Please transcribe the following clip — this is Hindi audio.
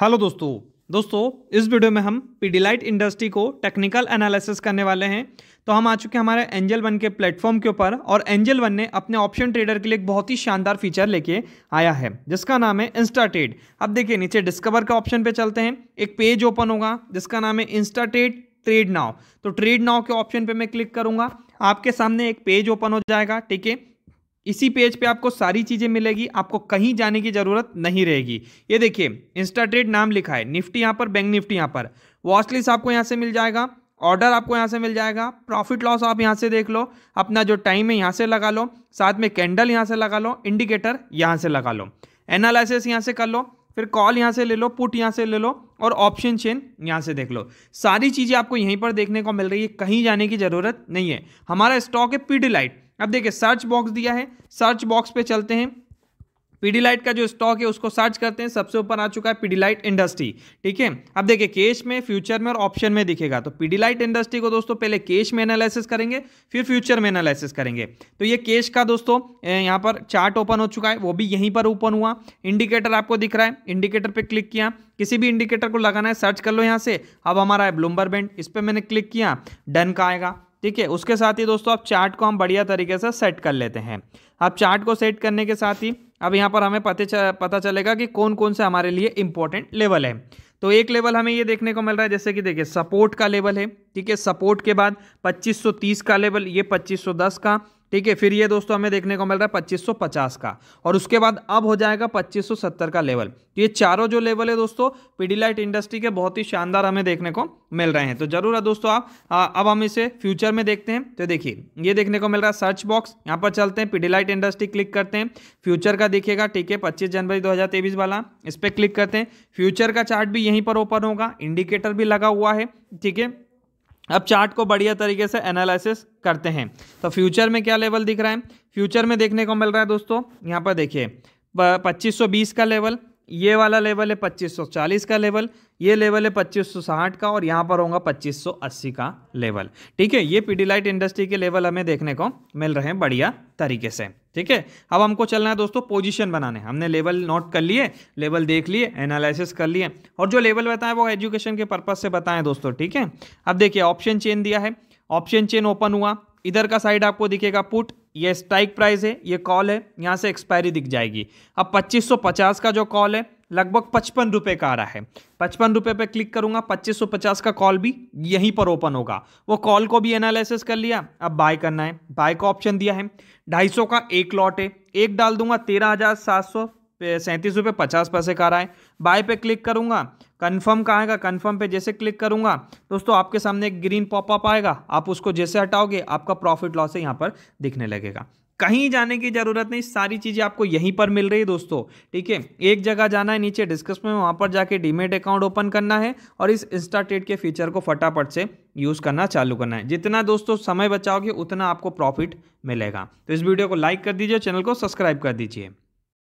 हेलो दोस्तों दोस्तों इस वीडियो में हम पीडीलाइट इंडस्ट्री को टेक्निकल एनालिसिस करने वाले हैं तो हम आ चुके हैं हमारे एंजल वन के प्लेटफॉर्म के ऊपर और एंजल वन ने अपने ऑप्शन ट्रेडर के लिए एक बहुत ही शानदार फीचर लेके आया है जिसका नाम है इंस्टा ट्रेड अब देखिए नीचे डिस्कवर के ऑप्शन पे चलते हैं एक पेज ओपन होगा जिसका नाम है इंस्टा ट्रेड ट्रेड नाव तो ट्रेड नाव के ऑप्शन पे मैं क्लिक करूंगा आपके सामने एक पेज ओपन हो जाएगा ठीक है इसी पेज पे आपको सारी चीज़ें मिलेगी आपको कहीं जाने की ज़रूरत नहीं रहेगी ये देखिए इंस्टा ट्रेड नाम लिखा है निफ्टी यहाँ पर बैंक निफ्टी यहाँ पर वॉचलिस्ट आपको यहाँ से मिल जाएगा ऑर्डर आपको यहाँ से मिल जाएगा प्रॉफिट लॉस आप यहाँ से देख लो अपना जो टाइम है यहाँ से लगा लो साथ में कैंडल यहाँ से लगा लो इंडिकेटर यहाँ से लगा लो एनालिसिस यहाँ से कर लो फिर कॉल यहाँ से ले लो पुट यहाँ से ले लो और ऑप्शन चेन यहाँ से देख लो सारी चीज़ें आपको यहीं पर देखने को मिल रही है कहीं जाने की ज़रूरत नहीं है हमारा स्टॉक है लाइट अब देखिए सर्च बॉक्स दिया है सर्च बॉक्स पे चलते हैं पीडीलाइट का जो स्टॉक है उसको सर्च करते हैं सबसे ऊपर आ चुका है पीडीलाइट इंडस्ट्री ठीक है अब देखिए कैश में फ्यूचर में और ऑप्शन में दिखेगा तो पीडीलाइट इंडस्ट्री को दोस्तों पहले केश में एनालिसिस करेंगे फिर फ्यूचर में एनालिसिस करेंगे तो ये केश का दोस्तों यहाँ पर चार्ट ओपन हो चुका है वो भी यहीं पर ओपन हुआ इंडिकेटर आपको दिख रहा है इंडिकेटर पर क्लिक किया किसी भी इंडिकेटर को लगाना है सर्च कर लो यहाँ से अब हमारा है ब्लूमबर बैंड इस पर मैंने क्लिक किया डन का आएगा ठीक है उसके साथ ही दोस्तों आप चार्ट को हम बढ़िया तरीके से सेट कर लेते हैं अब चार्ट को सेट करने के साथ ही अब यहाँ पर हमें पते पता चलेगा कि कौन कौन से हमारे लिए इंपॉर्टेंट लेवल है तो एक लेवल हमें ये देखने को मिल रहा है जैसे कि देखिए सपोर्ट का लेवल है ठीक है सपोर्ट के बाद 2530 का लेवल ये 2510 का ठीक है फिर ये दोस्तों हमें देखने को मिल रहा है 2550 का और उसके बाद अब हो जाएगा 2570 का लेवल तो ये चारों जो लेवल है दोस्तों पीडीलाइट इंडस्ट्री के बहुत ही शानदार हमें देखने को मिल रहे हैं तो जरूर है दोस्तों आप आ, अब हम इसे फ्यूचर में देखते हैं तो देखिए ये देखने को मिल रहा है सर्च बॉक्स यहाँ पर चलते हैं पीडीलाइट इंडस्ट्री क्लिक करते हैं फ्यूचर का देखिएगा ठीक है पच्चीस जनवरी दो वाला इस पर क्लिक करते हैं फ्यूचर का चार्ट भी यहीं पर ओपन होगा इंडिकेटर भी लगा हुआ है ठीक है अब चार्ट को बढ़िया तरीके से एनालिसिस करते हैं तो फ्यूचर में क्या लेवल दिख रहा है फ्यूचर में देखने को मिल रहा है दोस्तों यहाँ पर देखिए 2520 का लेवल ये वाला लेवल है 2540 का लेवल ये लेवल है 2560 का और यहाँ पर होगा 2580 का लेवल ठीक है ये पीडीलाइट इंडस्ट्री के लेवल हमें देखने को मिल रहे हैं बढ़िया तरीके से ठीक है अब हमको चलना है दोस्तों पोजीशन बनाने हमने लेवल नोट कर लिए लेवल देख लिए एनालिसिस कर लिए और जो लेवल बताएं वो एजुकेशन के पर्पज से बताएं दोस्तों ठीक है अब देखिए ऑप्शन चेन दिया है ऑप्शन चेन ओपन हुआ इधर का साइड आपको दिखेगा पुट ये स्ट्राइक प्राइस है ये कॉल है यहाँ से एक्सपायरी दिख जाएगी अब 2550 का जो कॉल है लगभग पचपन रुपये का आ रहा है पचपन रुपये पे क्लिक करूंगा पच्चीस सौ पचास का कॉल भी यहीं पर ओपन होगा वो कॉल को भी एनालिसिस कर लिया अब बाय करना है बाय का ऑप्शन दिया है ढाई सौ का एक लॉट है एक डाल दूंगा तेरह हज़ार सात सौ सैंतीस रुपये पचास पैसे का रहा है बाय पे क्लिक करूंगा कन्फर्म का आएगा कन्फर्म पे जैसे क्लिक करूंगा दोस्तों आपके सामने एक ग्रीन पॉपअप आएगा आप उसको जैसे हटाओगे आपका प्रॉफिट लॉस है यहाँ पर दिखने लगेगा कहीं जाने की ज़रूरत नहीं सारी चीज़ें आपको यहीं पर मिल रही है दोस्तों ठीक है एक जगह जाना है नीचे डिस्कस में वहाँ पर जाके डीमेट अकाउंट ओपन करना है और इस इंस्टाटेट के फीचर को फटाफट से यूज़ करना चालू करना है जितना दोस्तों समय बचाओगे उतना आपको प्रॉफिट मिलेगा तो इस वीडियो को लाइक कर दीजिए चैनल को सब्सक्राइब कर दीजिए